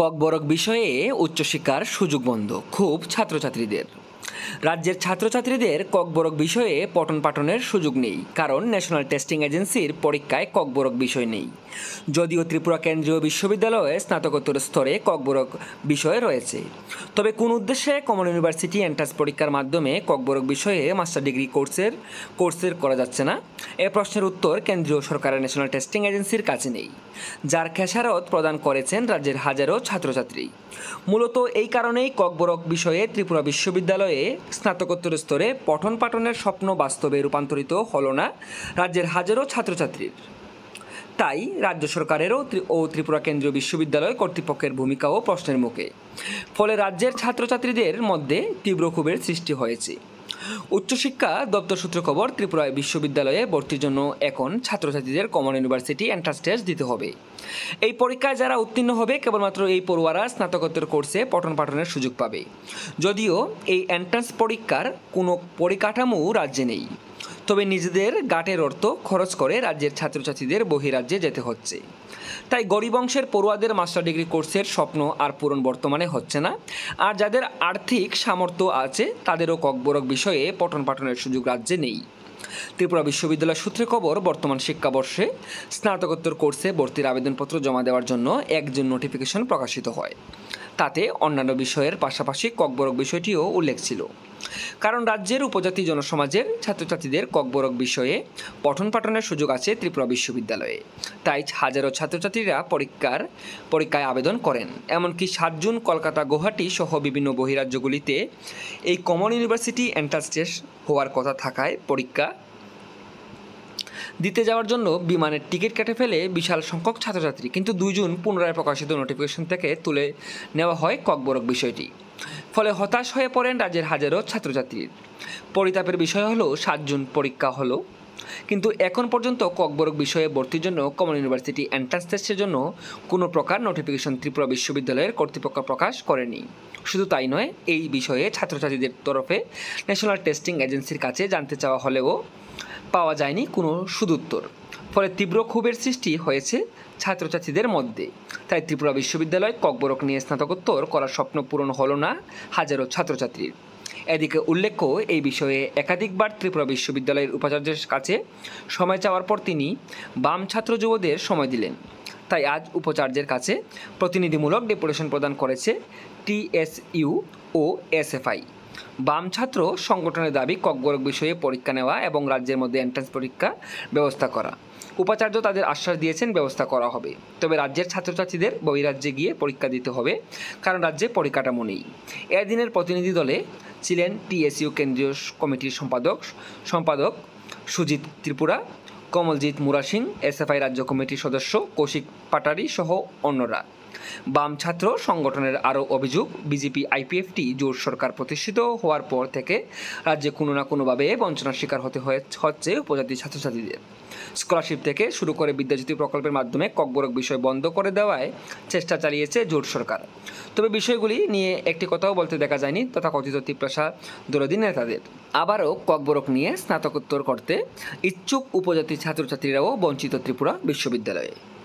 ককবরক বিষয়ে উচ্চশিক্ষার সুযোগ বন্ধ খুব ছাত্রছাত্রীদের রাজ্যের ছাত্রছাত্রীদের ককবরক বিষয়ে পঠন পাঠনের সুযোগ নেই কারণ ন্যাশনাল টেস্টিং এজেন্সির পরীক্ষায় ককবরক বিষয় নেই যদিও ত্রিপুরা কেন্দ্রীয় বিশ্ববিদ্যালয়ে স্নাতকোত্তর স্তরে ককবরক বিষয় রয়েছে তবে কোন উদ্দেশ্যে কমন ইউনিভার্সিটি এন্ট্রান্স পরীক্ষার মাধ্যমে ককবরক বিষয়ে মাস্টার ডিগ্রি কোর্সের কোর্সের করা যাচ্ছে না এ প্রশ্নের উত্তর কেন্দ্রীয় সরকারের ন্যাশনাল টেস্টিং এজেন্সির কাছে নেই যার খেসারত প্রদান করেছেন রাজ্যের হাজারো ছাত্রছাত্রী মূলত এই কারণেই ককবরক বিষয়ে ত্রিপুরা বিশ্ববিদ্যালয়ে স্নাতকোত্তর স্তরে পঠন পাঠনের স্বপ্ন বাস্তবে রূপান্তরিত হল না রাজ্যের হাজারো ছাত্রছাত্রীর তাই রাজ্য সরকারেরও ও ত্রিপুরা কেন্দ্রীয় বিশ্ববিদ্যালয় কর্তৃপক্ষের ভূমিকাও প্রশ্নের মুখে ফলে রাজ্যের ছাত্রছাত্রীদের মধ্যে তীব্র ক্ষোভের সৃষ্টি হয়েছে উচ্চশিক্ষা দপ্তর সূত্র খবর ত্রিপুরায় বিশ্ববিদ্যালয়ে ভর্তির জন্য এখন ছাত্রছাত্রীদের কমন ইউনিভার্সিটি এন্ট্রান্স টেস্ট দিতে হবে এই পরীক্ষায় যারা উত্তীর্ণ হবে কেবলমাত্র এই পড়ুয়ারা স্নাতকোত্তর কোর্সে পঠন পাঠনের সুযোগ পাবে যদিও এই এন্ট্রান্স পরীক্ষার কোনো পরিকাঠামো রাজ্যে নেই তবে নিজেদের গাটের অর্থ খরচ করে রাজ্যের ছাত্রছাত্রীদের বহিরাজ্যে যেতে হচ্ছে তাই গরিব অংশের পড়ুয়াদের মাস্টার ডিগ্রি কোর্সের স্বপ্ন আর পূরণ বর্তমানে হচ্ছে না আর যাদের আর্থিক সামর্থ্য আছে তাদেরও ককবরক বিষয়ে পঠন পাঠনের সুযোগ রাজ্যে নেই ত্রিপুরা বিশ্ববিদ্যালয় সূত্রে খবর বর্তমান শিক্ষাবর্ষে স্নাতকোত্তর কোর্সে ভর্তির আবেদনপত্র জমা দেওয়ার জন্য একজন নোটিফিকেশন প্রকাশিত হয় তাতে অন্যান্য বিষয়ের পাশাপাশি ককবরক বিষয়টিও উল্লেখ ছিল কারণ রাজ্যের উপজাতি জনসমাজের ছাত্রছাত্রীদের ককবরক বিষয়ে পঠন পাঠনের সুযোগ আছে ত্রিপুরা বিশ্ববিদ্যালয়ে তাই হাজারো ছাত্রছাত্রীরা পরীক্ষার পরীক্ষায় আবেদন করেন এমনকি সাত জুন কলকাতা গুয়াহাটি সহ বিভিন্ন বহিরাজ্যগুলিতে এই কমন ইউনিভার্সিটি এন্ট্রান্স টেস্ট হওয়ার কথা থাকায় পরীক্ষা দিতে যাওয়ার জন্য বিমানের টিকিট কেটে ফেলে বিশাল সংখ্যক ছাত্রছাত্রী কিন্তু দুইজন পুনরায় প্রকাশিত নোটিফিকেশন থেকে তুলে নেওয়া হয় ককবরক বিষয়টি ফলে হতাশ হয়ে পড়েন রাজ্যের হাজারো ছাত্রছাত্রী পরিতাপের বিষয় হলো সাত জুন পরীক্ষা হলো কিন্তু এখন পর্যন্ত ককবরক বিষয়ে ভর্তির জন্য কমন ইউনিভার্সিটি এন্ট্রান্স টেস্টের জন্য কোনো প্রকার নোটিফিকেশন ত্রিপুরা বিশ্ববিদ্যালয়ের কর্তৃপক্ষ প্রকাশ করেনি শুধু তাই নয় এই বিষয়ে ছাত্রছাত্রীদের তরফে ন্যাশনাল টেস্টিং এজেন্সির কাছে জানতে চাওয়া হলেও পাওয়া যায়নি কোনো সুদুত্তর ফলে তীব্র ক্ষোভের সৃষ্টি হয়েছে ছাত্রছাত্রীদের মধ্যে তাই ত্রিপুরা বিশ্ববিদ্যালয় ককবরক নিয়ে স্নাতকোত্তর করার স্বপ্ন পূরণ হল না হাজারো ছাত্রছাত্রীর এদিকে উল্লেখ্য এই বিষয়ে একাধিকবার ত্রিপুরা বিশ্ববিদ্যালয়ের উপাচার্যের কাছে সময় চাওয়ার পর তিনি বাম ছাত্র যুবদের সময় দিলেন তাই আজ উপাচার্যের কাছে প্রতিনিধিমূলক ডেপুটেশন প্রদান করেছে টিএসইউ ও এসএফআই বাম ছাত্র সংগঠনের দাবি ককবরক বিষয়ে পরীক্ষা নেওয়া এবং রাজ্যের মধ্যে এন্ট্রান্স পরীক্ষা ব্যবস্থা করা উপাচার্য তাদের আশ্বাস দিয়েছেন ব্যবস্থা করা হবে তবে রাজ্যের ছাত্রছাত্রীদের বহিরাজ্যে গিয়ে পরীক্ষা দিতে হবে কারণ রাজ্যে পরিকাঠামো নেই এদিনের প্রতিনিধি দলে ছিলেন টিএসইউ কেন্দ্রীয় কমিটির সম্পাদক সম্পাদক সুজিত ত্রিপুরা কমলজিৎ মুরাসিং এসএফআই রাজ্য কমিটির সদস্য কৌশিক পাটারি সহ অন্যরা বাম ছাত্র সংগঠনের আরও অভিযোগ বিজেপি আইপিএফটি জোট সরকার প্রতিষ্ঠিত হওয়ার পর থেকে রাজ্যে কোনো না কোনোভাবে বঞ্চনার শিকার হতে হচ্ছে উপজাতি ছাত্রছাত্রীদের স্কলারশিপ থেকে শুরু করে বিদ্যাজ্যোতি প্রকল্পের মাধ্যমে ককবরক বিষয় বন্ধ করে দেওয়ায় চেষ্টা চালিয়েছে জোট সরকার তবে বিষয়গুলি নিয়ে একটি কথাও বলতে দেখা যায়নি কথিত তীপ্রাসা দুরদিন নেতাদের আবারও ককবরক নিয়ে স্নাতকোত্তর করতে ইচ্ছুক উপজাতি ছাত্রছাত্রীরাও বঞ্চিত ত্রিপুরা বিশ্ববিদ্যালয়ে